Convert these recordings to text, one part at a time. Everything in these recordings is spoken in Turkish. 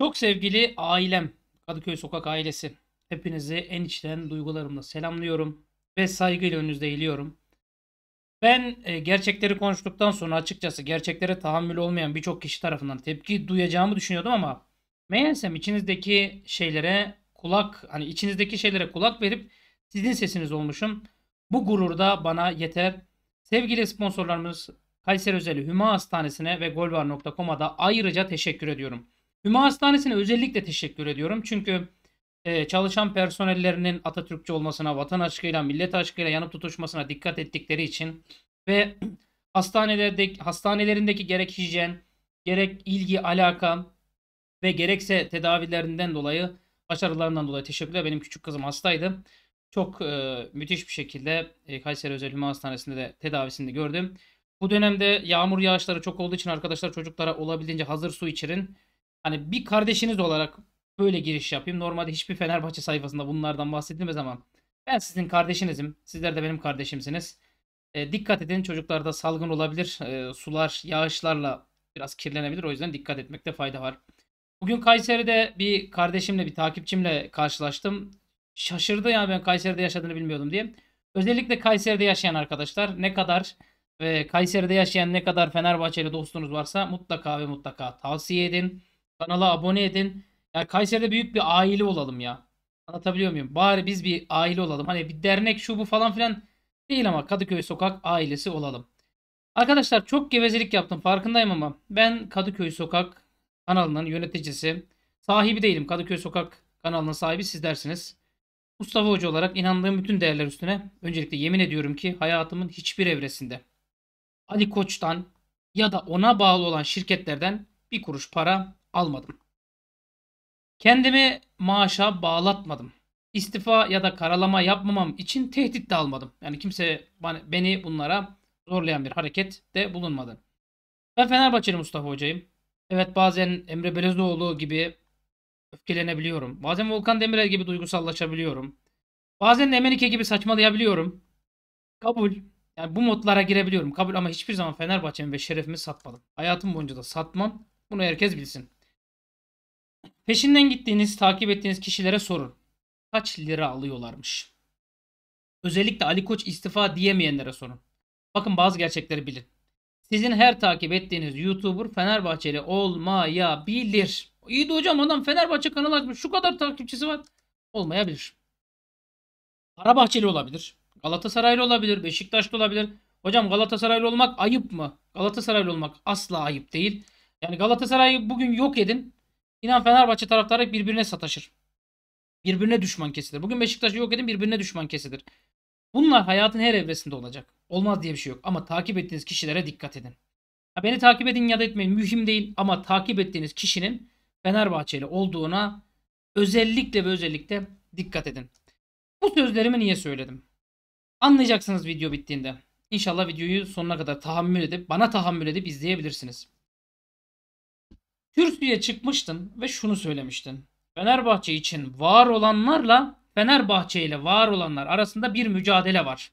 Çok sevgili ailem, Kadıköy Sokak ailesi. Hepinizi en içten duygularımla selamlıyorum ve saygıyla önünüzde eğiliyorum. Ben e, gerçekleri konuştuktan sonra açıkçası gerçeklere tahammül olmayan birçok kişi tarafından tepki duyacağımı düşünüyordum ama meğersem içinizdeki şeylere kulak hani içinizdeki şeylere kulak verip sizin sesiniz olmuşum. Bu gurur da bana yeter. Sevgili sponsorlarımız Kayseri Özel Hüma Hastanesi'ne ve golvar.com'a da ayrıca teşekkür ediyorum. Hüma Hastanesi'ne özellikle teşekkür ediyorum. Çünkü e, çalışan personellerinin Atatürkçü olmasına, vatan aşkıyla, millet aşkıyla yanıp tutuşmasına dikkat ettikleri için ve hastanelerdeki hastanelerindeki gerek hijyen, gerek ilgi, alaka ve gerekse tedavilerinden dolayı başarılarından dolayı teşekkürler. Benim küçük kızım hastaydı. Çok e, müthiş bir şekilde e, Kayseri Özel Hüma Hastanesi'nde de tedavisini gördüm. Bu dönemde yağmur yağışları çok olduğu için arkadaşlar çocuklara olabildiğince hazır su içirin hani bir kardeşiniz olarak böyle giriş yapayım. Normalde hiçbir Fenerbahçe sayfasında bunlardan bahsedilmez ama ben sizin kardeşinizim. Sizler de benim kardeşimsiniz. E, dikkat edin çocuklarda salgın olabilir. E, sular yağışlarla biraz kirlenebilir. O yüzden dikkat etmekte fayda var. Bugün Kayseri'de bir kardeşimle, bir takipçimle karşılaştım. Şaşırdı yani ben Kayseri'de yaşadığını bilmiyordum diye. Özellikle Kayseri'de yaşayan arkadaşlar ne kadar ve Kayseri'de yaşayan ne kadar Fenerbahçeli dostunuz varsa mutlaka ve mutlaka tavsiye edin. Kanala abone edin. Ya Kayseri'de büyük bir aile olalım ya. Anlatabiliyor muyum? Bari biz bir aile olalım. Hani bir dernek şu bu falan filan değil ama Kadıköy Sokak ailesi olalım. Arkadaşlar çok gevezelik yaptım farkındayım ama ben Kadıköy Sokak kanalının yöneticisi, sahibi değilim. Kadıköy Sokak kanalının sahibi siz dersiniz. Mustafa Hoca olarak inandığım bütün değerler üstüne öncelikle yemin ediyorum ki hayatımın hiçbir evresinde Ali Koç'tan ya da ona bağlı olan şirketlerden bir kuruş para almadım. Kendimi maaşa bağlatmadım. İstifa ya da karalama yapmamam için tehdit de almadım. Yani kimse beni bunlara zorlayan bir hareket de bulunmadı. Ben Fenerbahçeli Mustafa Hoca'yım. Evet bazen Emre Belezoğlu gibi öfkelenebiliyorum. Bazen Volkan Demirel gibi duygusallaşabiliyorum. Bazen Emenike gibi saçmalayabiliyorum. Kabul. Yani bu modlara girebiliyorum. Kabul ama hiçbir zaman Fenerbahçe'mi ve şerefimi satmadım. Hayatım boyunca da satmam. Bunu herkes bilsin. Peşinden gittiğiniz, takip ettiğiniz kişilere sorun. Kaç lira alıyorlarmış? Özellikle Ali Koç istifa diyemeyenlere sorun. Bakın bazı gerçekleri bilin. Sizin her takip ettiğiniz YouTuber Fenerbahçeli olmayabilir. İyi de hocam adam Fenerbahçe kanalı açmış. Şu kadar takipçisi var. Olmayabilir. Karabahçeli olabilir. Galatasaraylı olabilir. Beşiktaşlı olabilir. Hocam Galatasaraylı olmak ayıp mı? Galatasaraylı olmak asla ayıp değil. Yani Galatasaray'ı bugün yok edin. İnan Fenerbahçe taraftarı birbirine sataşır. Birbirine düşman kesilir. Bugün Beşiktaş'ı yok edin birbirine düşman kesilir. Bunlar hayatın her evresinde olacak. Olmaz diye bir şey yok. Ama takip ettiğiniz kişilere dikkat edin. Ha, beni takip edin ya da etmeyin mühim değil. Ama takip ettiğiniz kişinin Fenerbahçeli olduğuna özellikle ve özellikle dikkat edin. Bu sözlerimi niye söyledim? Anlayacaksınız video bittiğinde. İnşallah videoyu sonuna kadar tahammül edip, bana tahammül edip izleyebilirsiniz. Kürsüye çıkmıştın ve şunu söylemiştin. Fenerbahçe için var olanlarla Fenerbahçe ile var olanlar arasında bir mücadele var.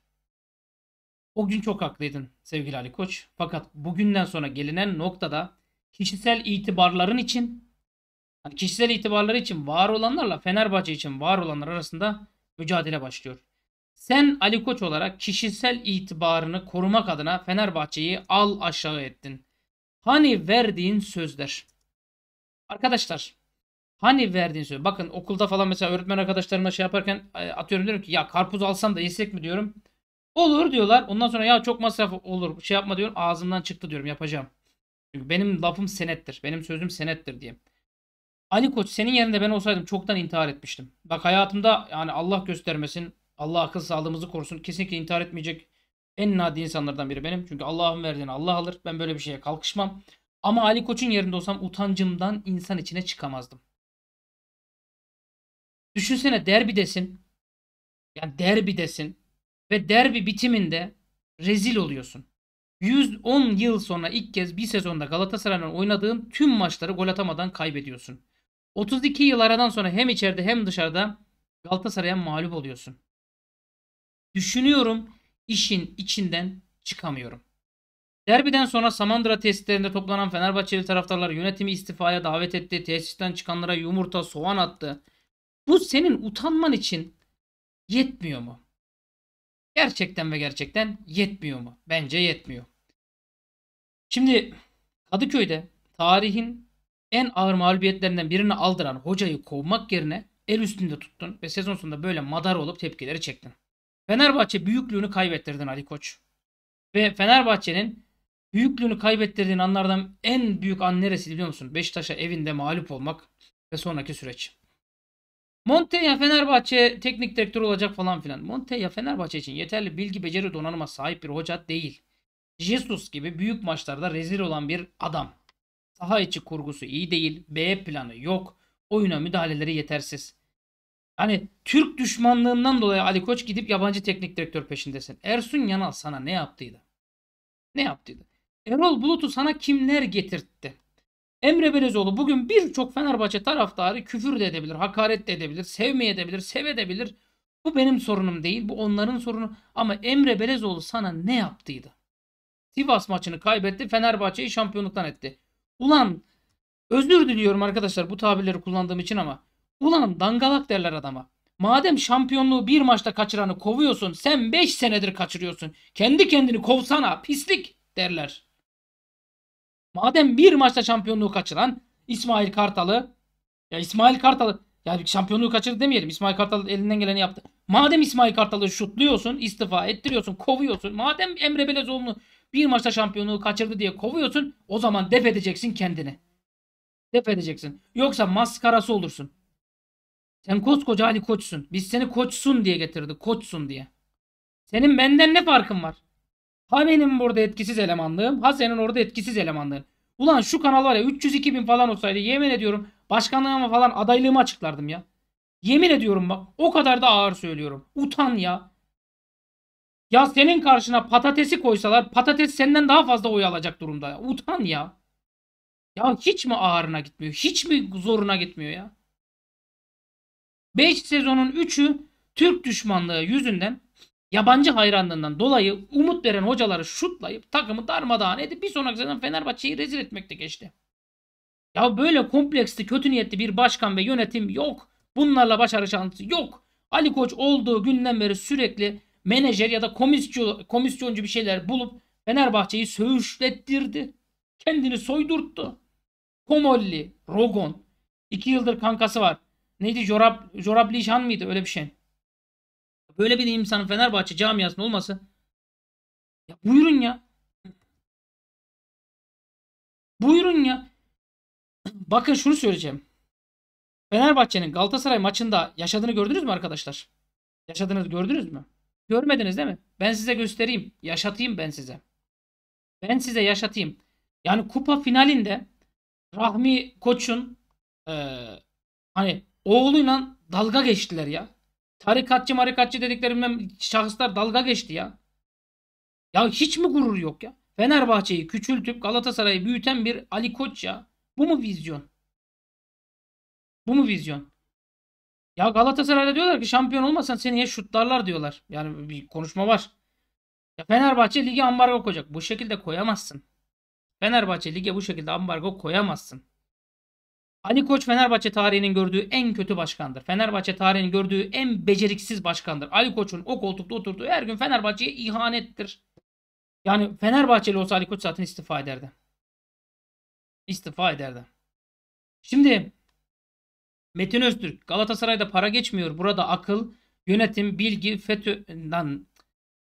O gün çok haklıydın sevgili Ali Koç. Fakat bugünden sonra gelinen noktada kişisel itibarların için yani kişisel itibarları için var olanlarla Fenerbahçe için var olanlar arasında mücadele başlıyor. Sen Ali Koç olarak kişisel itibarını korumak adına Fenerbahçe'yi al aşağı ettin. Hani verdiğin sözler? Arkadaşlar hani verdiğin söz. Bakın okulda falan mesela öğretmen arkadaşlarımla şey yaparken e, atıyorum diyorum ki ya karpuz alsam da yesek mi diyorum. Olur diyorlar. Ondan sonra ya çok masraf olur. Şey yapma diyorum. Ağzımdan çıktı diyorum. Yapacağım. Çünkü benim lafım senettir. Benim sözüm senettir diye. Ali Koç senin yerinde ben olsaydım çoktan intihar etmiştim. Bak hayatımda yani Allah göstermesin. Allah akıl sağlığımızı korusun. Kesinlikle intihar etmeyecek en nadi insanlardan biri benim. Çünkü Allah'ın verdiğini Allah alır. Ben böyle bir şeye kalkışmam. Ama Ali Koç'un yerinde olsam utancımdan insan içine çıkamazdım. Düşünsene derbi desin. Yani derbi desin. Ve derbi bitiminde rezil oluyorsun. 110 yıl sonra ilk kez bir sezonda Galatasaray'ın oynadığın tüm maçları gol atamadan kaybediyorsun. 32 yıl aradan sonra hem içeride hem dışarıda Galatasaray'a mağlup oluyorsun. Düşünüyorum işin içinden çıkamıyorum. Derbiden sonra Samandıra tesislerinde toplanan Fenerbahçeli taraftarlar yönetimi istifaya davet etti. Tesisten çıkanlara yumurta, soğan attı. Bu senin utanman için yetmiyor mu? Gerçekten ve gerçekten yetmiyor mu? Bence yetmiyor. Şimdi Kadıköy'de tarihin en ağır mağlubiyetlerinden birini aldıran hocayı kovmak yerine el üstünde tuttun ve sezon sonunda böyle madar olup tepkileri çektin. Fenerbahçe büyüklüğünü kaybettirdin Ali Koç. Ve Fenerbahçe'nin büyüklüğünü kaybettirdiğin anlardan en büyük an neresi biliyor musun? Beşiktaş'a evinde mağlup olmak ve sonraki süreç. Montella Fenerbahçe teknik direktör olacak falan filan. Montella Fenerbahçe için yeterli bilgi beceri donanıma sahip bir hoca değil. Jesus gibi büyük maçlarda rezil olan bir adam. Saha içi kurgusu iyi değil. B planı yok. Oyuna müdahaleleri yetersiz. Hani Türk düşmanlığından dolayı Ali Koç gidip yabancı teknik direktör peşindesin. Ersun Yanal sana ne yaptıydı? Ne yaptıydı? Erol Bulut'u sana kimler getirtti? Emre Belezoğlu bugün birçok Fenerbahçe taraftarı küfür de edebilir, hakaret de edebilir, sevmeyebilir, edebilir. Bu benim sorunum değil, bu onların sorunu. Ama Emre Belezoğlu sana ne yaptıydı? Sivas maçını kaybetti, Fenerbahçe'yi şampiyonluktan etti. Ulan özür diliyorum arkadaşlar bu tabirleri kullandığım için ama. Ulan dangalak derler adama. Madem şampiyonluğu bir maçta kaçıranı kovuyorsun, sen 5 senedir kaçırıyorsun. Kendi kendini kovsana, pislik derler. Madem bir maçta şampiyonluğu kaçıran İsmail Kartal'ı ya İsmail Kartal'ı ya şampiyonluğu kaçırdı demeyelim. İsmail Kartal elinden geleni yaptı. Madem İsmail Kartal'ı şutluyorsun, istifa ettiriyorsun, kovuyorsun. Madem Emre Belezoğlu'nu bir maçta şampiyonluğu kaçırdı diye kovuyorsun. O zaman def edeceksin kendini. Def edeceksin. Yoksa maskarası olursun. Sen koskoca Ali Koç'sun. Biz seni Koç'sun diye getirdik. Koç'sun diye. Senin benden ne farkın var? Ha benim burada etkisiz elemanlığım ha senin orada etkisiz elemanlığın. Ulan şu kanal var ya 302 bin falan olsaydı yemin ediyorum başkanlığıma falan adaylığımı açıklardım ya. Yemin ediyorum bak o kadar da ağır söylüyorum. Utan ya. Ya senin karşına patatesi koysalar patates senden daha fazla oy alacak durumda. Ya. Utan ya. Ya hiç mi ağırına gitmiyor? Hiç mi zoruna gitmiyor ya? 5 sezonun 3'ü Türk düşmanlığı yüzünden yabancı hayranlığından dolayı umut veren hocaları şutlayıp takımı darmadağın edip bir sonraki sezon Fenerbahçe'yi rezil etmekte geçti. Ya böyle kompleksli kötü niyetli bir başkan ve yönetim yok. Bunlarla başarı şansı yok. Ali Koç olduğu günden beri sürekli menajer ya da komisyon, komisyoncu bir şeyler bulup Fenerbahçe'yi söğüşlettirdi. Kendini soydurttu. Komolli, Rogon, iki yıldır kankası var. Neydi? Jorab, Jorablişan mıydı? Öyle bir şey. Böyle bir insanın Fenerbahçe camiasının olması ya buyurun ya. Buyurun ya. Bakın şunu söyleyeceğim. Fenerbahçe'nin Galatasaray maçında yaşadığını gördünüz mü arkadaşlar? Yaşadınız gördünüz mü? Görmediniz değil mi? Ben size göstereyim. Yaşatayım ben size. Ben size yaşatayım. Yani kupa finalinde Rahmi Koç'un e, hani oğluyla dalga geçtiler ya tarikatçı marikatçı dediklerimden şahıslar dalga geçti ya. Ya hiç mi gurur yok ya? Fenerbahçe'yi küçültüp Galatasaray'ı büyüten bir Ali Koç ya. Bu mu vizyon? Bu mu vizyon? Ya Galatasaray'da diyorlar ki şampiyon olmasan seni ya şutlarlar diyorlar. Yani bir konuşma var. Ya Fenerbahçe ligi ambargo koyacak. Bu şekilde koyamazsın. Fenerbahçe ligi bu şekilde ambargo koyamazsın. Ali Koç Fenerbahçe tarihinin gördüğü en kötü başkandır. Fenerbahçe tarihinin gördüğü en beceriksiz başkandır. Ali Koç'un o koltukta oturduğu her gün Fenerbahçe'ye ihanettir. Yani Fenerbahçeli olsa Ali Koç zaten istifa ederdi. İstifa ederdi. Şimdi Metin Öztürk Galatasaray'da para geçmiyor. Burada akıl, yönetim, bilgi, FETÖ'den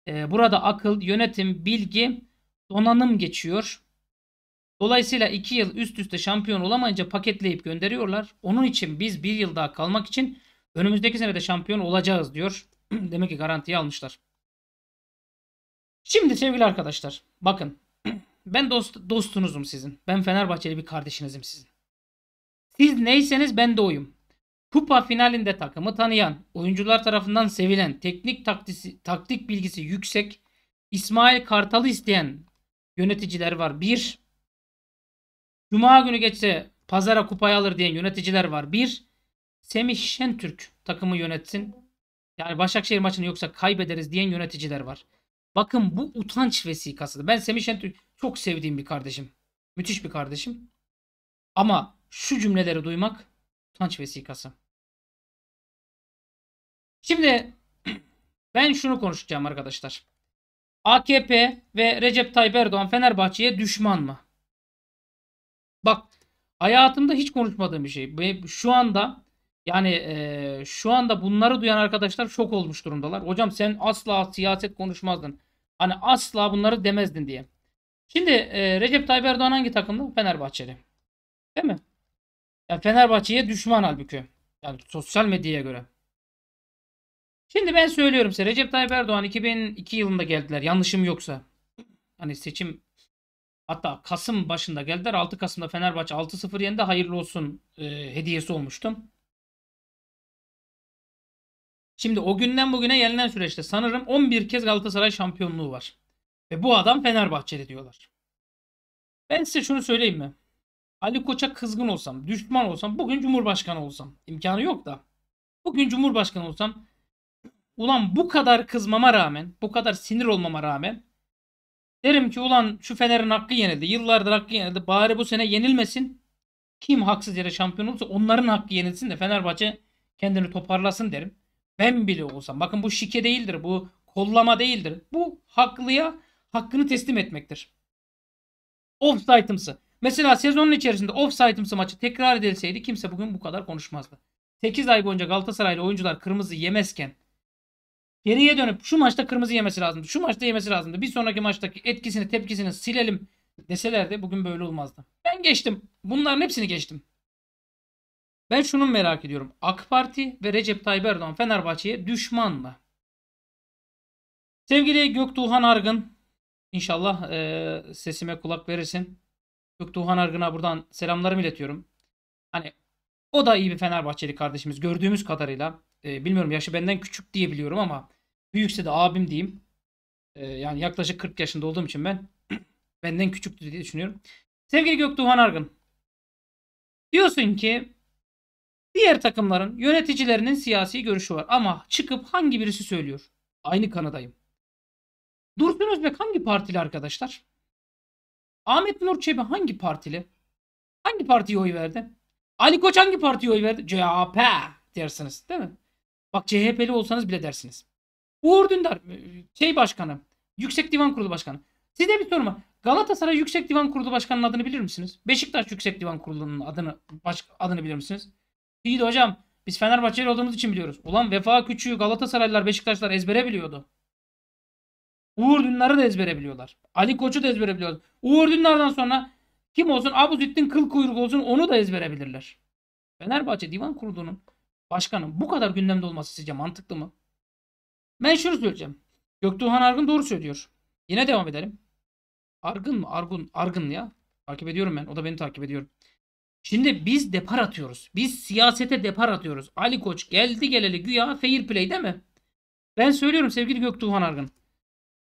e, burada akıl, yönetim, bilgi, donanım geçiyor. Dolayısıyla 2 yıl üst üste şampiyon olamayınca paketleyip gönderiyorlar. Onun için biz 1 yıl daha kalmak için önümüzdeki sene de şampiyon olacağız diyor. Demek ki garantiye almışlar. Şimdi sevgili arkadaşlar bakın ben dost, dostunuzum sizin. Ben Fenerbahçeli bir kardeşinizim sizin. Siz neyseniz ben de oyum. Kupa finalinde takımı tanıyan, oyuncular tarafından sevilen, teknik taktisi, taktik bilgisi yüksek, İsmail Kartal'ı isteyen yöneticiler var. Bir, Cuma günü geçse pazara kupayı alır diyen yöneticiler var. Bir, Semih Şentürk takımı yönetsin. Yani Başakşehir maçını yoksa kaybederiz diyen yöneticiler var. Bakın bu utanç vesikasıdır. Ben Semih Şentürk çok sevdiğim bir kardeşim. Müthiş bir kardeşim. Ama şu cümleleri duymak utanç vesikası. Şimdi ben şunu konuşacağım arkadaşlar. AKP ve Recep Tayyip Erdoğan Fenerbahçe'ye düşman mı? Bak hayatımda hiç konuşmadığım bir şey. Ve şu anda yani e, şu anda bunları duyan arkadaşlar şok olmuş durumdalar. Hocam sen asla siyaset konuşmazdın. Hani asla bunları demezdin diye. Şimdi e, Recep Tayyip Erdoğan hangi takımda? Fenerbahçeli. Değil mi? Yani Fenerbahçe'ye düşman halbuki. Yani sosyal medyaya göre. Şimdi ben söylüyorum size Recep Tayyip Erdoğan 2002 yılında geldiler yanlışım yoksa. Hani seçim Hatta Kasım başında geldiler. 6 Kasım'da Fenerbahçe 6-0 yendi. Hayırlı olsun e, hediyesi olmuştum. Şimdi o günden bugüne gelinen süreçte sanırım 11 kez Galatasaray şampiyonluğu var. Ve bu adam Fenerbahçe'de diyorlar. Ben size şunu söyleyeyim mi? Ali Koç'a kızgın olsam, düşman olsam, bugün Cumhurbaşkanı olsam. imkanı yok da. Bugün Cumhurbaşkanı olsam ulan bu kadar kızmama rağmen, bu kadar sinir olmama rağmen Derim ki ulan şu Fener'in hakkı yenildi. Yıllardır hakkı yenildi. Bari bu sene yenilmesin. Kim haksız yere şampiyon olursa onların hakkı yenilsin de Fenerbahçe kendini toparlasın derim. Ben bile olsam. Bakın bu şike değildir. Bu kollama değildir. Bu haklıya hakkını teslim etmektir. Offside'ımsı. Mesela sezonun içerisinde offside'ımsı maçı tekrar edilseydi kimse bugün bu kadar konuşmazdı. 8 ay boyunca Galatasaraylı oyuncular kırmızı yemezken Geriye dönüp şu maçta kırmızı yemesi lazımdı. Şu maçta yemesi lazımdı. Bir sonraki maçtaki etkisini tepkisini silelim deselerdi bugün böyle olmazdı. Ben geçtim. Bunların hepsini geçtim. Ben şunu merak ediyorum. AK Parti ve Recep Tayyip Erdoğan Fenerbahçe'ye düşman mı? Sevgili Göktuğhan Argın inşallah e, sesime kulak verirsin. Göktuğhan Argın'a buradan selamlarımı iletiyorum. Hani o da iyi bir Fenerbahçeli kardeşimiz gördüğümüz kadarıyla e, bilmiyorum yaşı benden küçük diye biliyorum ama büyükse de abim diyeyim. E, yani yaklaşık 40 yaşında olduğum için ben benden küçüktü diye düşünüyorum. Sevgili Göktuğhan Argın. Diyorsun ki diğer takımların yöneticilerinin siyasi görüşü var ama çıkıp hangi birisi söylüyor? Aynı kanadayım. Dursun Özbek hangi partili arkadaşlar? Ahmet Nur Çebi hangi partili? Hangi partiye oy verdi? Ali Koç hangi partiye oy verdi? CHP dersiniz değil mi? Bak CHP'li olsanız bile dersiniz. Uğur Dündar e, şey başkanı, Yüksek Divan Kurulu Başkanı. Size bir sorum var. Galatasaray Yüksek Divan Kurulu Başkanı'nın adını bilir misiniz? Beşiktaş Yüksek Divan Kurulu'nun adını baş, adını bilir misiniz? İyi de hocam biz Fenerbahçeli olduğumuz için biliyoruz. Ulan Vefa Küçüğü Galatasaraylılar Beşiktaşlar ezbere biliyordu. Uğur Dündar'ı da ezbere biliyorlar. Ali Koç'u da ezbere biliyordu. Uğur Dündar'dan sonra kim olsun Abu Züddin Kıl Kuyruk olsun onu da ezbere bilirler. Fenerbahçe Divan Kurulu'nun Başkanım bu kadar gündemde olması sizce mantıklı mı? Ben şunu söyleyeceğim. Göktuğhan Argın doğru söylüyor. Yine devam edelim. Argın mı? Argun. Argın ya. Takip ediyorum ben. O da beni takip ediyor. Şimdi biz depar atıyoruz. Biz siyasete depar atıyoruz. Ali Koç geldi geleli güya fair play değil mi? Ben söylüyorum sevgili Göktuğhan Argın.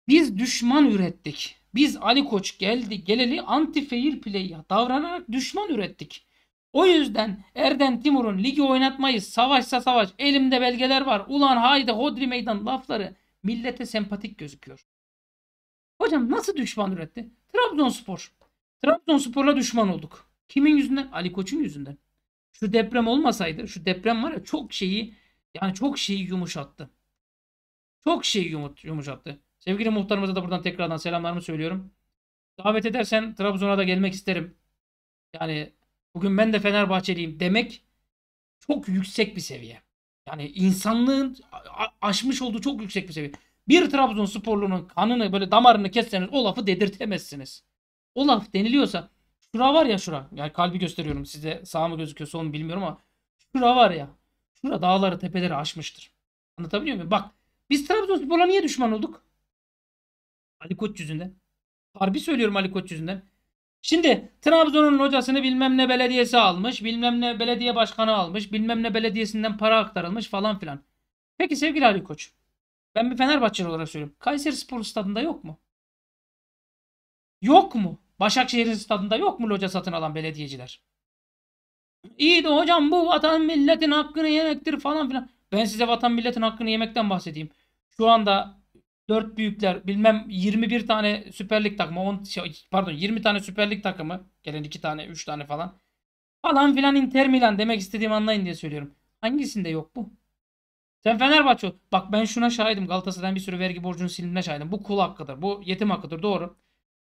Biz düşman ürettik. Biz Ali Koç geldi geleli anti fair play davranarak düşman ürettik. O yüzden Erden Timur'un ligi oynatmayız, savaşsa savaş, elimde belgeler var, ulan haydi hodri meydan lafları millete sempatik gözüküyor. Hocam nasıl düşman üretti? Trabzonspor. Trabzonspor'la düşman olduk. Kimin yüzünden? Ali Koç'un yüzünden. Şu deprem olmasaydı, şu deprem var ya çok şeyi yani çok şeyi yumuşattı. Çok şeyi yumut, yumuşattı. Sevgili muhtarımıza da buradan tekrardan selamlarımı söylüyorum. Davet edersen Trabzon'a da gelmek isterim. Yani bugün ben de Fenerbahçeliyim demek çok yüksek bir seviye. Yani insanlığın aşmış olduğu çok yüksek bir seviye. Bir Trabzonsporlunun kanını böyle damarını kesseniz o lafı dedirtemezsiniz. O laf deniliyorsa şura var ya şura. Yani kalbi gösteriyorum size sağ mı gözüküyor sol mu bilmiyorum ama şura var ya. Şura dağları tepeleri aşmıştır. Anlatabiliyor muyum? Bak biz Trabzonspor'a niye düşman olduk? Ali Koç yüzünden. Harbi söylüyorum Ali Koç yüzünden. Şimdi Trabzon'un hocasını bilmem ne belediyesi almış, bilmem ne belediye başkanı almış, bilmem ne belediyesinden para aktarılmış falan filan. Peki sevgili Ali Koç, ben bir Fenerbahçeli olarak söylüyorum. Kayseri Spor Stadı'nda yok mu? Yok mu? Başakşehir stadında yok mu loca satın alan belediyeciler? İyi de hocam bu vatan milletin hakkını yemektir falan filan. Ben size vatan milletin hakkını yemekten bahsedeyim. Şu anda 4 büyükler bilmem 21 tane Süper Lig takımı 10 şey, pardon 20 tane Süper Lig takımı gelen 2 tane 3 tane falan falan filan Inter Milan demek istediğim anlayın diye söylüyorum. Hangisinde yok bu? Sen Fenerbahçe Bak ben şuna şahidim. Galatasaray'dan bir sürü vergi borcunun silindiğine şahidim. Bu kul hakkıdır. Bu yetim hakkıdır. Doğru.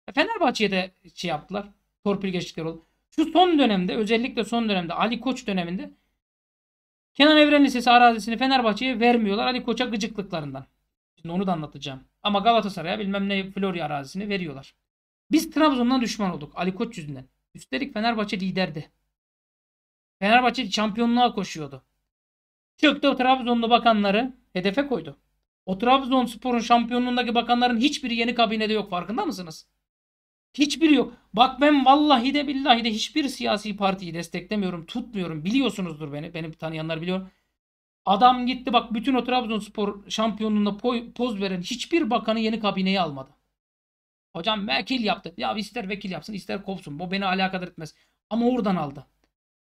E, Fenerbahçe'ye de şey yaptılar. Torpil geçtikleri oldu. Şu son dönemde özellikle son dönemde Ali Koç döneminde Kenan Evren Lisesi arazisini Fenerbahçe'ye vermiyorlar. Ali Koç'a gıcıklıklarından. Şimdi onu da anlatacağım. Ama Galatasaray'a bilmem ne Florya arazisini veriyorlar. Biz Trabzon'dan düşman olduk Ali Koç yüzünden. Üstelik Fenerbahçe liderdi. Fenerbahçe şampiyonluğa koşuyordu. Çöktü o Trabzonlu bakanları hedefe koydu. O Trabzon Spor'un şampiyonluğundaki bakanların hiçbiri yeni kabinede yok farkında mısınız? Hiçbiri yok. Bak ben vallahi de billahi de hiçbir siyasi partiyi desteklemiyorum, tutmuyorum. Biliyorsunuzdur beni. Beni tanıyanlar biliyor. Adam gitti bak bütün o Trabzonspor şampiyonluğuna poz veren hiçbir bakanı yeni kabineye almadı. Hocam vekil yaptı. Ya ister vekil yapsın ister kopsun. Bu beni alakadar etmez. Ama oradan aldı.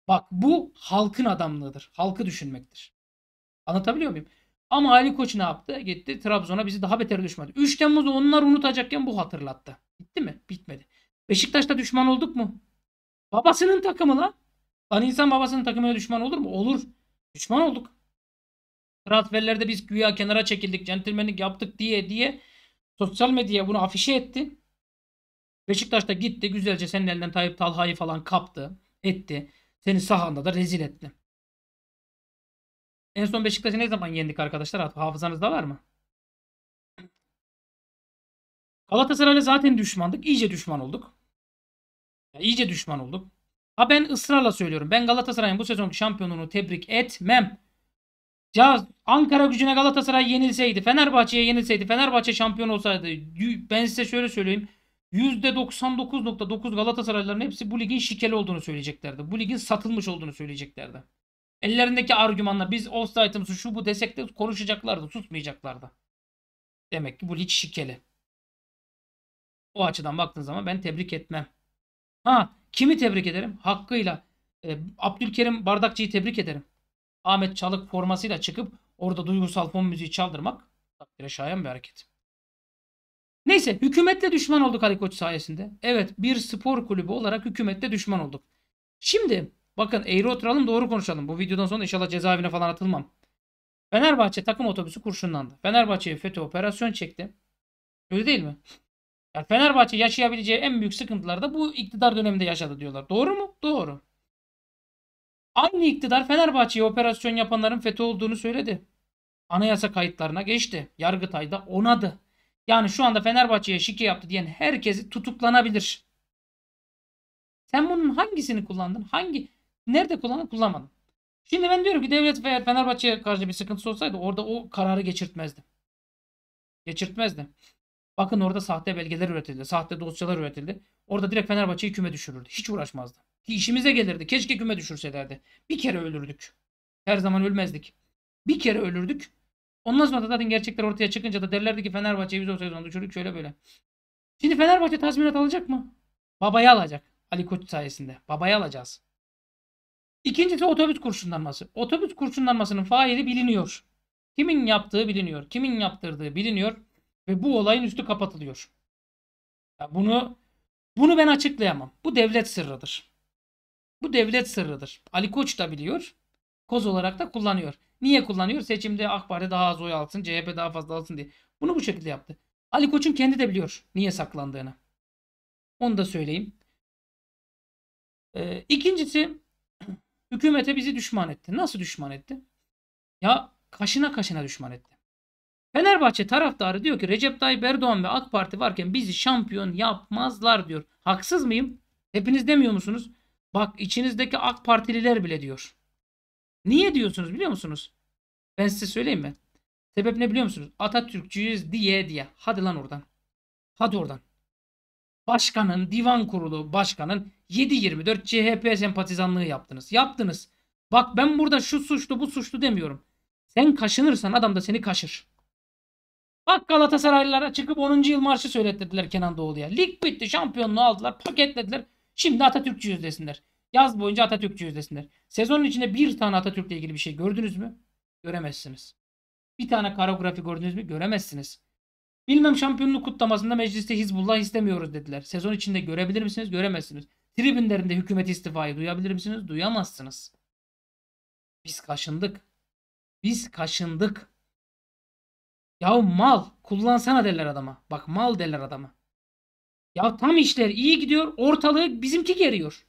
Bak bu halkın adamlığıdır. Halkı düşünmektir. Anlatabiliyor muyum? Ama Ali Koç ne yaptı? Gitti Trabzon'a bizi daha beter düşmedi. 3 Temmuz'u onlar unutacakken bu hatırlattı. Bitti mi? Bitmedi. Beşiktaş'ta düşman olduk mu? Babasının takımı lan. Lan insan babasının takımına düşman olur mu? Olur. Düşman olduk transferlerde biz güya kenara çekildik, centilmenlik yaptık diye diye sosyal medyaya bunu afişe etti. Beşiktaş da gitti güzelce senin elinden Tayyip Talha'yı falan kaptı, etti. Seni sahanda da rezil etti. En son Beşiktaş'ı ne zaman yendik arkadaşlar? Hafızanızda var mı? Galatasaray'la zaten düşmandık. İyice düşman olduk. Ya iyice düşman olduk. Ha ben ısrarla söylüyorum. Ben Galatasaray'ın bu sezonki şampiyonluğunu tebrik etmem. Ya Ankara gücüne Galatasaray yenilseydi, Fenerbahçe'ye yenilseydi, Fenerbahçe şampiyon olsaydı ben size şöyle söyleyeyim. %99.9 Galatasaraylıların hepsi bu ligin şikeli olduğunu söyleyeceklerdi. Bu ligin satılmış olduğunu söyleyeceklerdi. Ellerindeki argümanla biz offside'ımızı şu bu desek de konuşacaklardı, susmayacaklardı. Demek ki bu lig şikeli. O açıdan baktığın zaman ben tebrik etmem. Ha kimi tebrik ederim? Hakkıyla. E, Abdülkerim Bardakçı'yı tebrik ederim. Ahmet Çalık formasıyla çıkıp orada duygusal fon müziği çaldırmak takdire şayan bir hareket. Neyse hükümetle düşman olduk Ali Koç sayesinde. Evet bir spor kulübü olarak hükümetle düşman olduk. Şimdi bakın eğri oturalım doğru konuşalım. Bu videodan sonra inşallah cezaevine falan atılmam. Fenerbahçe takım otobüsü kurşunlandı. Fenerbahçe'ye FETÖ operasyon çekti. Öyle değil mi? Yani Fenerbahçe yaşayabileceği en büyük sıkıntılar da bu iktidar döneminde yaşadı diyorlar. Doğru mu? Doğru. Aynı iktidar Fenerbahçe'ye operasyon yapanların FETÖ olduğunu söyledi. Anayasa kayıtlarına geçti. Yargıtay'da onadı. Yani şu anda Fenerbahçe'ye şike yaptı diyen herkesi tutuklanabilir. Sen bunun hangisini kullandın? Hangi nerede kullandın? Kullanmadın. Şimdi ben diyorum ki devlet veya Fenerbahçe'ye karşı bir sıkıntısı olsaydı orada o kararı geçirtmezdi. Geçirtmezdi. Bakın orada sahte belgeler üretildi. Sahte dosyalar üretildi. Orada direkt Fenerbahçe'yi küme düşürürdü. Hiç uğraşmazdı işimize gelirdi. Keşke küme düşürselerdi. Bir kere ölürdük. Her zaman ölmezdik. Bir kere ölürdük. Ondan sonra da zaten gerçekler ortaya çıkınca da derlerdi ki Fenerbahçe'yi biz o onu düşürdük şöyle böyle. Şimdi Fenerbahçe tazminat alacak mı? Babaya alacak. Ali Koç sayesinde. Babaya alacağız. İkincisi otobüs kurşunlanması. Otobüs kurşunlanmasının faili biliniyor. Kimin yaptığı biliniyor. Kimin yaptırdığı biliniyor. Ve bu olayın üstü kapatılıyor. Ya bunu bunu ben açıklayamam. Bu devlet sırrıdır. Bu devlet sırrıdır. Ali Koç da biliyor. Koz olarak da kullanıyor. Niye kullanıyor? Seçimde AK Parti daha az oy alsın, CHP daha fazla alsın diye. Bunu bu şekilde yaptı. Ali Koç'un kendi de biliyor niye saklandığını. Onu da söyleyeyim. Ee, ikincisi hükümete bizi düşman etti. Nasıl düşman etti? Ya kaşına kaşına düşman etti. Fenerbahçe taraftarı diyor ki Recep Tayyip Erdoğan ve AK Parti varken bizi şampiyon yapmazlar diyor. Haksız mıyım? Hepiniz demiyor musunuz? Bak içinizdeki AK Partililer bile diyor. Niye diyorsunuz biliyor musunuz? Ben size söyleyeyim mi? Sebep ne biliyor musunuz? Atatürkçüyüz diye diye. Hadi lan oradan. Hadi oradan. Başkanın, divan kurulu başkanın 7-24 CHP sempatizanlığı yaptınız. Yaptınız. Bak ben burada şu suçlu bu suçlu demiyorum. Sen kaşınırsan adam da seni kaşır. Bak Galatasaraylılara çıkıp 10. yıl marşı söylettirdiler Kenan Doğulu'ya. Lig bitti şampiyonluğu aldılar paketlediler. Şimdi Atatürkçü yüzdesinler. Yaz boyunca Atatürkçü yüzdesinler. Sezonun içinde bir tane Atatürk'le ilgili bir şey gördünüz mü? Göremezsiniz. Bir tane karografi gördünüz mü? Göremezsiniz. Bilmem şampiyonluk kutlamasında mecliste Hizbullah istemiyoruz dediler. Sezon içinde görebilir misiniz? Göremezsiniz. Tribünlerinde hükümet istifayı duyabilir misiniz? Duyamazsınız. Biz kaşındık. Biz kaşındık. Yahu mal kullansana derler adama. Bak mal derler adama. Ya tam işler iyi gidiyor. Ortalığı bizimki geriyor.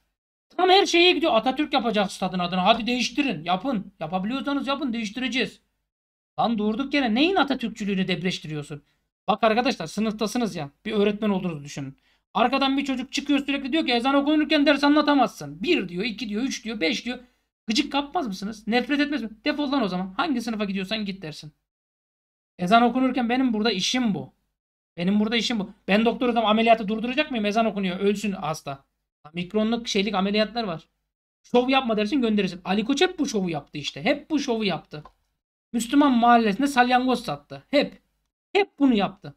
Tam her şeye gidiyor. Atatürk yapacak stadın adını. Hadi değiştirin. Yapın. Yapabiliyorsanız yapın. Değiştireceğiz. Lan durduk yere neyin Atatürkçülüğünü debreştiriyorsun? Bak arkadaşlar sınıftasınız ya. Bir öğretmen olduğunuzu düşünün. Arkadan bir çocuk çıkıyor sürekli diyor ki ezan okunurken ders anlatamazsın. Bir diyor, iki diyor, üç diyor, beş diyor. Gıcık kapmaz mısınız? Nefret etmez mi? Defol lan o zaman. Hangi sınıfa gidiyorsan git dersin. Ezan okunurken benim burada işim bu. Benim burada işim bu. Ben doktor adam ameliyatı durduracak mıyım? Ezan okunuyor. Ölsün hasta. Mikronluk şeylik ameliyatlar var. Şov yapma dersin gönderirsin. Ali Koç hep bu şovu yaptı işte. Hep bu şovu yaptı. Müslüman mahallesinde salyangoz sattı. Hep. Hep bunu yaptı.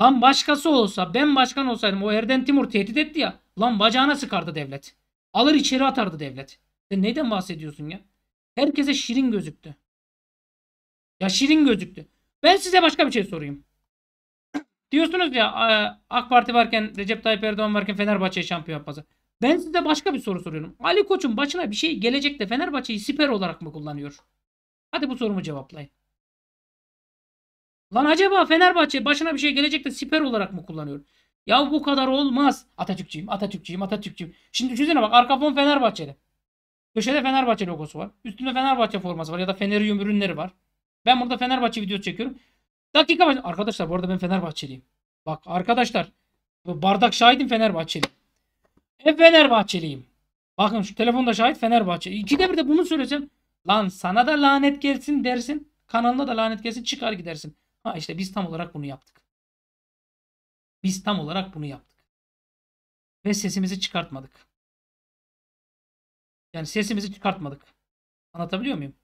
Lan başkası olsa ben başkan olsaydım o Erden Timur tehdit etti ya. Lan bacağına sıkardı devlet. Alır içeri atardı devlet. Sen neyden bahsediyorsun ya? Herkese şirin gözüktü. Ya şirin gözüktü. Ben size başka bir şey sorayım. Diyorsunuz ya e, AK Parti varken Recep Tayyip Erdoğan varken Fenerbahçe şampiyon yapmazı. Ben size başka bir soru soruyorum. Ali Koç'un başına bir şey gelecekte Fenerbahçe'yi siper olarak mı kullanıyor? Hadi bu sorumu cevaplayın. Lan acaba Fenerbahçe başına bir şey gelecekte siper olarak mı kullanıyor? Ya bu kadar olmaz. Atatürkçüyüm, Atatürkçüyüm, Atatürkçüyüm. Şimdi düşünsene bak arka fon Fenerbahçeli. Köşede Fenerbahçe logosu var. Üstünde Fenerbahçe forması var ya da Fenerium ürünleri var. Ben burada Fenerbahçe videosu çekiyorum. Dakika başı. Arkadaşlar bu arada ben Fenerbahçeliyim. Bak arkadaşlar bardak şahidim Fenerbahçeli. E Fenerbahçeliyim. Bakın şu telefonda şahit Fenerbahçe. İkide bir de bunu söyleyeceğim. Lan sana da lanet gelsin dersin. Kanalına da lanet gelsin çıkar gidersin. Ha işte biz tam olarak bunu yaptık. Biz tam olarak bunu yaptık. Ve sesimizi çıkartmadık. Yani sesimizi çıkartmadık. Anlatabiliyor muyum?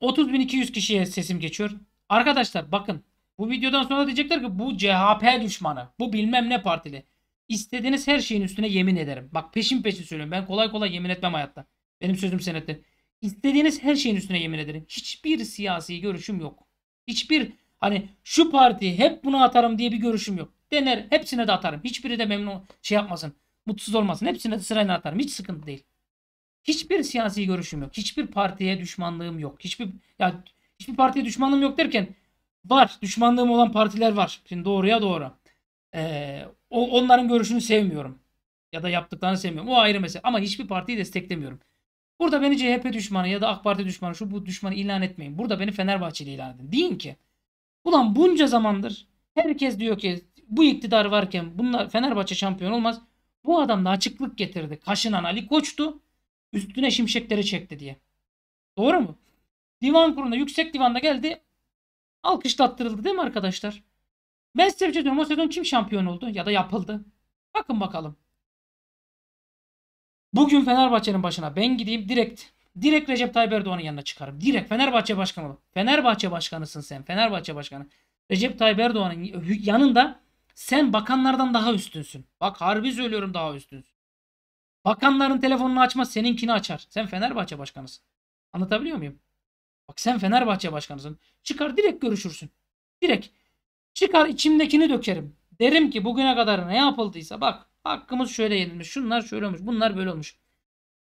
30.200 kişiye sesim geçiyor. Arkadaşlar bakın bu videodan sonra diyecekler ki bu CHP düşmanı. Bu bilmem ne partili. İstediğiniz her şeyin üstüne yemin ederim. Bak peşin peşin söylüyorum. Ben kolay kolay yemin etmem hayatta. Benim sözüm senetli. İstediğiniz her şeyin üstüne yemin ederim. Hiçbir siyasi görüşüm yok. Hiçbir hani şu parti hep bunu atarım diye bir görüşüm yok. Dener hepsine de atarım. Hiçbiri de memnun şey yapmasın. Mutsuz olmasın. Hepsine de sırayla atarım. Hiç sıkıntı değil. Hiçbir siyasi görüşüm yok. Hiçbir partiye düşmanlığım yok. Hiçbir ya hiçbir partiye düşmanlığım yok derken var. Düşmanlığım olan partiler var. Şimdi doğruya doğru. Ee, o, onların görüşünü sevmiyorum. Ya da yaptıklarını sevmiyorum. O ayrı mesele. Ama hiçbir partiyi desteklemiyorum. Burada beni CHP düşmanı ya da AK Parti düşmanı şu bu düşmanı ilan etmeyin. Burada beni Fenerbahçeli ilan edin. Deyin ki ulan bunca zamandır herkes diyor ki bu iktidar varken bunlar Fenerbahçe şampiyon olmaz. Bu adam da açıklık getirdi. Kaşınan Ali Koç'tu. Üstüne şimşekleri çekti diye. Doğru mu? Divan kurunda yüksek divanda geldi. Alkışlattırıldı değil mi arkadaşlar? Ben size bir şey diyorum. kim şampiyon oldu ya da yapıldı? Bakın bakalım. Bugün Fenerbahçe'nin başına ben gideyim direkt direkt Recep Tayyip Erdoğan'ın yanına çıkarım. Direkt Fenerbahçe başkanı. Fenerbahçe başkanısın sen. Fenerbahçe başkanı. Recep Tayyip Erdoğan'ın yanında sen bakanlardan daha üstünsün. Bak harbi söylüyorum daha üstünsün. Bakanların telefonunu açmaz seninkini açar. Sen Fenerbahçe başkanısın. Anlatabiliyor muyum? Bak sen Fenerbahçe başkanısın. Çıkar direkt görüşürsün. Direkt. Çıkar içimdekini dökerim. Derim ki bugüne kadar ne yapıldıysa bak hakkımız şöyle yenilmiş. Şunlar şöyle olmuş. Bunlar böyle olmuş.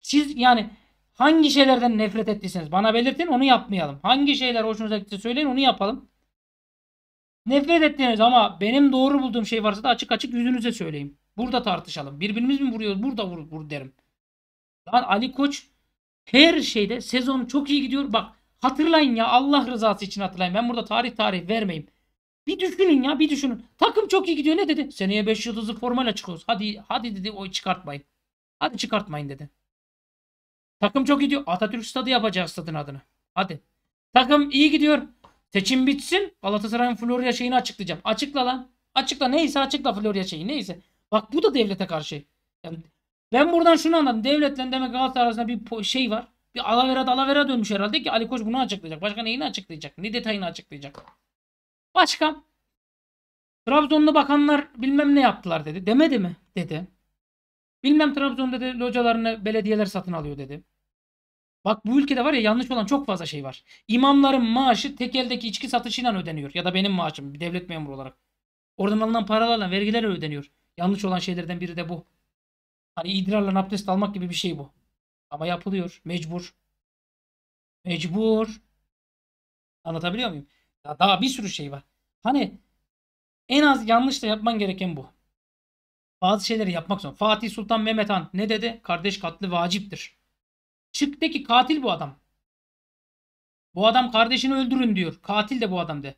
Siz yani hangi şeylerden nefret ettiyseniz bana belirtin onu yapmayalım. Hangi şeyler hoşunuza gitti söyleyin onu yapalım. Nefret ettiğiniz ama benim doğru bulduğum şey varsa da açık açık yüzünüze söyleyeyim. Burada tartışalım. Birbirimiz mi vuruyoruz? Burada vur, vur derim. Yani Ali Koç her şeyde sezon çok iyi gidiyor. Bak hatırlayın ya Allah rızası için hatırlayın. Ben burada tarih tarih vermeyeyim. Bir düşünün ya bir düşünün. Takım çok iyi gidiyor ne dedi? Seneye 5 yıldızlı formayla çıkıyoruz. Hadi hadi dedi o çıkartmayın. Hadi çıkartmayın dedi. Takım çok gidiyor. Atatürk stadı yapacağız stadın adını. Hadi. Takım iyi gidiyor. Seçim bitsin. Galatasaray'ın Florya şeyini açıklayacağım. Açıkla lan. Açıkla neyse açıkla Florya şeyi neyse. Bak bu da devlete karşı. Yani ben buradan şunu anladım. Devletle demek Galatasaray arasında bir şey var. Bir alavera dalavera dönmüş herhalde ki Ali Koç bunu açıklayacak. Başkan neyini açıklayacak? Ne detayını açıklayacak? Başkan Trabzonlu bakanlar bilmem ne yaptılar dedi. Demedi mi? Dedi. Bilmem Trabzon'da dedi localarını belediyeler satın alıyor dedi. Bak bu ülkede var ya yanlış olan çok fazla şey var. İmamların maaşı tekeldeki içki satışıyla ödeniyor. Ya da benim maaşım devlet memuru olarak. Oradan alınan paralarla vergiler ödeniyor. Yanlış olan şeylerden biri de bu. Hani idrarla abdest almak gibi bir şey bu. Ama yapılıyor. Mecbur. Mecbur. Anlatabiliyor muyum? Ya daha bir sürü şey var. Hani en az yanlışla yapman gereken bu. Bazı şeyleri yapmak zorunda. Fatih Sultan Mehmet Han ne dedi? Kardeş katli vaciptir. Çık de ki katil bu adam. Bu adam kardeşini öldürün diyor. Katil de bu adam de.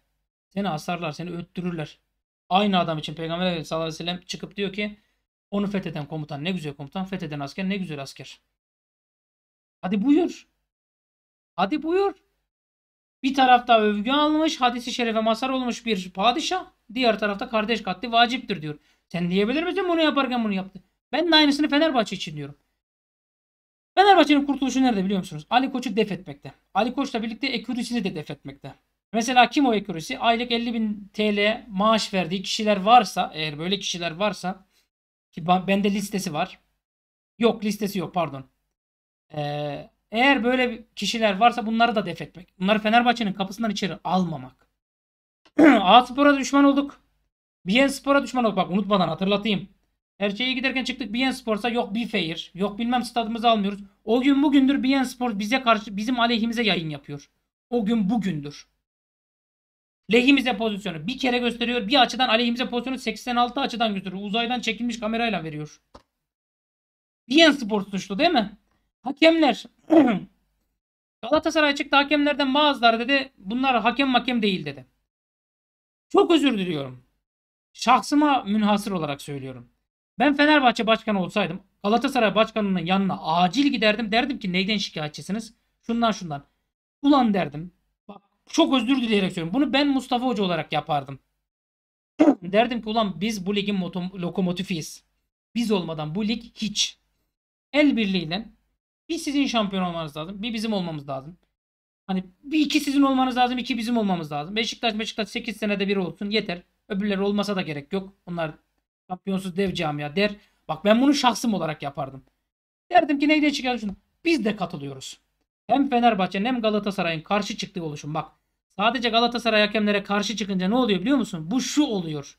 Seni asarlar, seni öttürürler. Aynı adam için Peygamber Efendimiz sallallahu aleyhi ve sellem çıkıp diyor ki onu fetheden komutan ne güzel komutan, fetheden asker ne güzel asker. Hadi buyur. Hadi buyur. Bir tarafta övgü almış, hadisi şerefe masar olmuş bir padişah. Diğer tarafta kardeş katli vaciptir diyor. Sen diyebilir misin bunu yaparken bunu yaptı? Ben de aynısını Fenerbahçe için diyorum. Fenerbahçe'nin kurtuluşu nerede biliyor musunuz? Ali Koç'u def etmekte. Ali Koç'la birlikte Eküric'i de def etmekte. Mesela kim o ekonomisi? Aylık 50 bin TL maaş verdiği kişiler varsa eğer böyle kişiler varsa ki bende listesi var. Yok listesi yok pardon. Ee, eğer böyle kişiler varsa bunları da def etmek. Bunları Fenerbahçe'nin kapısından içeri almamak. A Spor'a düşman olduk. BN Spor'a düşman olduk. Bak unutmadan hatırlatayım. Erçeğe giderken çıktık BN Spor'sa yok bir fair. Yok bilmem stadımızı almıyoruz. O gün bugündür BN Spor bize karşı bizim aleyhimize yayın yapıyor. O gün bugündür. Lehimize pozisyonu bir kere gösteriyor. Bir açıdan aleyhimize pozisyonu 86 açıdan gösteriyor. Uzaydan çekilmiş kamerayla veriyor. Diyen spor suçlu değil mi? Hakemler. Galatasaray çıktı hakemlerden bazıları dedi bunlar hakem hakem değil dedi. Çok özür diliyorum. Şahsıma münhasır olarak söylüyorum. Ben Fenerbahçe başkanı olsaydım Galatasaray başkanının yanına acil giderdim. Derdim ki neyden şikayetçisiniz? Şundan şundan. Ulan derdim çok özür dileyerek söylüyorum. Bunu ben Mustafa Hoca olarak yapardım. Derdim ki ulan biz bu ligin lokomotifiyiz. Biz olmadan bu lig hiç. El birliğiyle bir sizin şampiyon olmanız lazım. Bir bizim olmamız lazım. Hani bir iki sizin olmanız lazım. iki bizim olmamız lazım. Beşiktaş Beşiktaş 8 senede bir olsun yeter. Öbürleri olmasa da gerek yok. Onlar şampiyonsuz dev camia der. Bak ben bunu şahsım olarak yapardım. Derdim ki neyle çıkar Biz de katılıyoruz hem Fenerbahçe'nin hem Galatasaray'ın karşı çıktığı oluşum. Bak sadece Galatasaray hakemlere karşı çıkınca ne oluyor biliyor musun? Bu şu oluyor.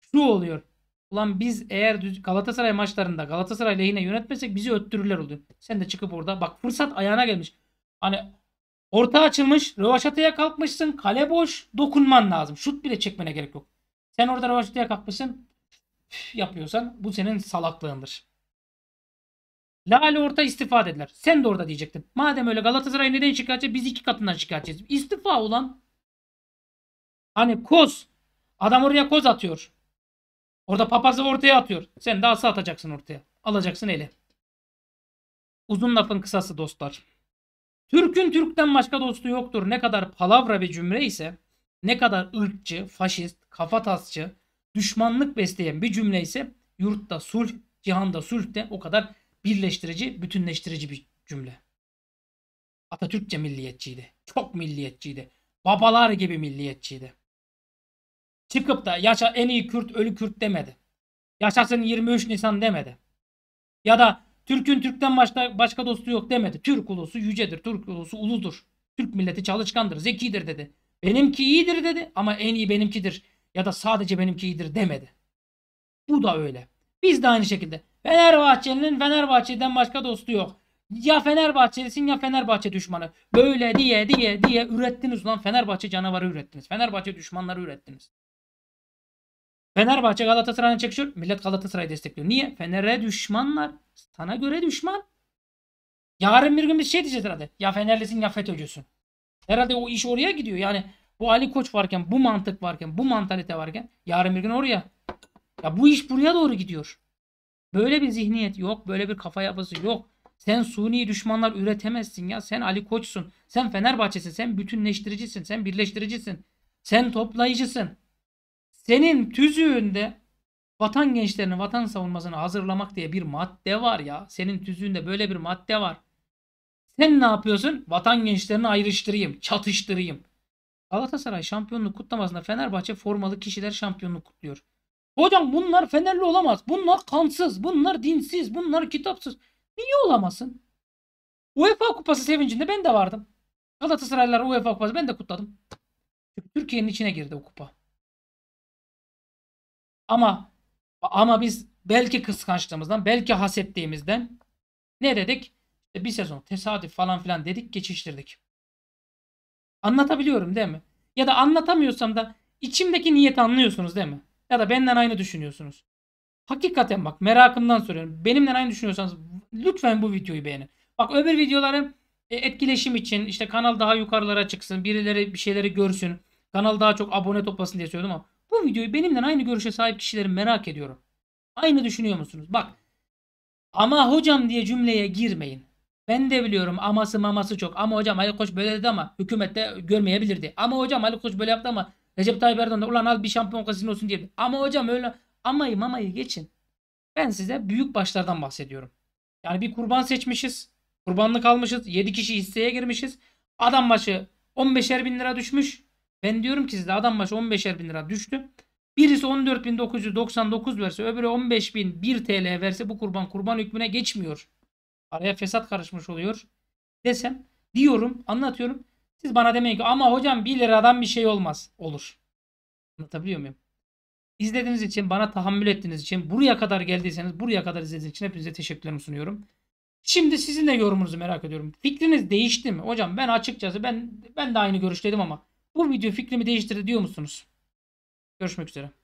Şu oluyor. Ulan biz eğer Galatasaray maçlarında Galatasaray lehine yönetmesek bizi öttürürler oluyor. Sen de çıkıp orada bak fırsat ayağına gelmiş. Hani orta açılmış, rövaşataya kalkmışsın, kale boş, dokunman lazım. Şut bile çekmene gerek yok. Sen orada rövaşataya kalkmışsın, yapıyorsan bu senin salaklığındır. Lale Orta istifa dediler. Sen de orada diyecektin. Madem öyle Galatasaray neden şikayetçi? Biz iki katından şikayetçiyiz. İstifa ulan. Hani koz. Adam oraya koz atıyor. Orada papazı ortaya atıyor. Sen de asa atacaksın ortaya. Alacaksın eli. Uzun lafın kısası dostlar. Türk'ün Türk'ten başka dostu yoktur. Ne kadar palavra bir cümle ise, ne kadar ırkçı, faşist, kafatasçı, düşmanlık besleyen bir cümle ise yurtta sulh, cihanda sulh de o kadar birleştirici, bütünleştirici bir cümle. Atatürkçe milliyetçiydi. Çok milliyetçiydi. Babalar gibi milliyetçiydi. Çıkıp da yaşa en iyi Kürt ölü Kürt demedi. Yaşasın 23 Nisan demedi. Ya da Türk'ün Türk'ten başka, başka dostu yok demedi. Türk ulusu yücedir, Türk ulusu uludur. Türk milleti çalışkandır, zekidir dedi. Benimki iyidir dedi ama en iyi benimkidir ya da sadece benimki iyidir demedi. Bu da öyle. Biz de aynı şekilde Fenerbahçeli'nin Fenerbahçe'den başka dostu yok. Ya Fenerbahçelisin ya Fenerbahçe düşmanı. Böyle diye diye diye ürettiniz lan Fenerbahçe canavarı ürettiniz. Fenerbahçe düşmanları ürettiniz. Fenerbahçe Galatasaray'la çekişiyor. Millet Galatasaray'ı destekliyor. Niye? Fener'e düşmanlar. Sana göre düşman. Yarın bir gün bir şey diyeceğiz herhalde. Ya Fenerlisin ya FETÖ'cüsün. Herhalde o iş oraya gidiyor. Yani bu Ali Koç varken, bu mantık varken, bu mantalite varken yarın bir gün oraya. Ya bu iş buraya doğru gidiyor. Böyle bir zihniyet yok. Böyle bir kafa yapısı yok. Sen suni düşmanlar üretemezsin ya. Sen Ali Koç'sun. Sen Fenerbahçe'sin. Sen bütünleştiricisin. Sen birleştiricisin. Sen toplayıcısın. Senin tüzüğünde vatan gençlerini vatan savunmasını hazırlamak diye bir madde var ya. Senin tüzüğünde böyle bir madde var. Sen ne yapıyorsun? Vatan gençlerini ayrıştırayım, çatıştırayım. Galatasaray şampiyonluk kutlamasında Fenerbahçe formalı kişiler şampiyonluk kutluyor. Hocam bunlar Fenerli olamaz. Bunlar kansız. Bunlar dinsiz. Bunlar kitapsız. Niye olamazsın? UEFA Kupası sevincinde ben de vardım. Galatasaraylılar UEFA Kupası ben de kutladım. Türkiye'nin içine girdi o kupa. Ama ama biz belki kıskançlığımızdan, belki hasettiğimizden ne dedik? bir sezon tesadüf falan filan dedik, geçiştirdik. Anlatabiliyorum değil mi? Ya da anlatamıyorsam da içimdeki niyeti anlıyorsunuz değil mi? ya da benden aynı düşünüyorsunuz. Hakikaten bak merakımdan soruyorum. Benimle aynı düşünüyorsanız lütfen bu videoyu beğenin. Bak öbür videolarım e, etkileşim için işte kanal daha yukarılara çıksın. Birileri bir şeyleri görsün. Kanal daha çok abone toplasın diye söylüyorum ama bu videoyu benimle aynı görüşe sahip kişileri merak ediyorum. Aynı düşünüyor musunuz? Bak ama hocam diye cümleye girmeyin. Ben de biliyorum aması maması çok. Ama hocam Ali Koç böyle dedi ama hükümette görmeyebilirdi. Ama hocam Ali Koç böyle yaptı ama Recep Tayyip Erdoğan da ulan al bir şampiyon olsun diye. Ama hocam öyle amayı mamayı geçin. Ben size büyük başlardan bahsediyorum. Yani bir kurban seçmişiz. Kurbanlık almışız. 7 kişi hisseye girmişiz. Adam başı 15'er bin lira düşmüş. Ben diyorum ki size adam başı 15'er bin lira düştü. Birisi 14.999 verse öbürü 15.001 TL verse bu kurban kurban hükmüne geçmiyor. Araya fesat karışmış oluyor. Desem diyorum anlatıyorum. Siz bana demeyin ki ama hocam 1 liradan bir şey olmaz. Olur. Anlatabiliyor muyum? İzlediğiniz için, bana tahammül ettiğiniz için, buraya kadar geldiyseniz, buraya kadar izlediğiniz için hepinize teşekkürlerimi sunuyorum. Şimdi sizin de yorumunuzu merak ediyorum. Fikriniz değişti mi? Hocam ben açıkçası ben ben de aynı görüşteydim ama bu video fikrimi değiştirdi diyor musunuz? Görüşmek üzere.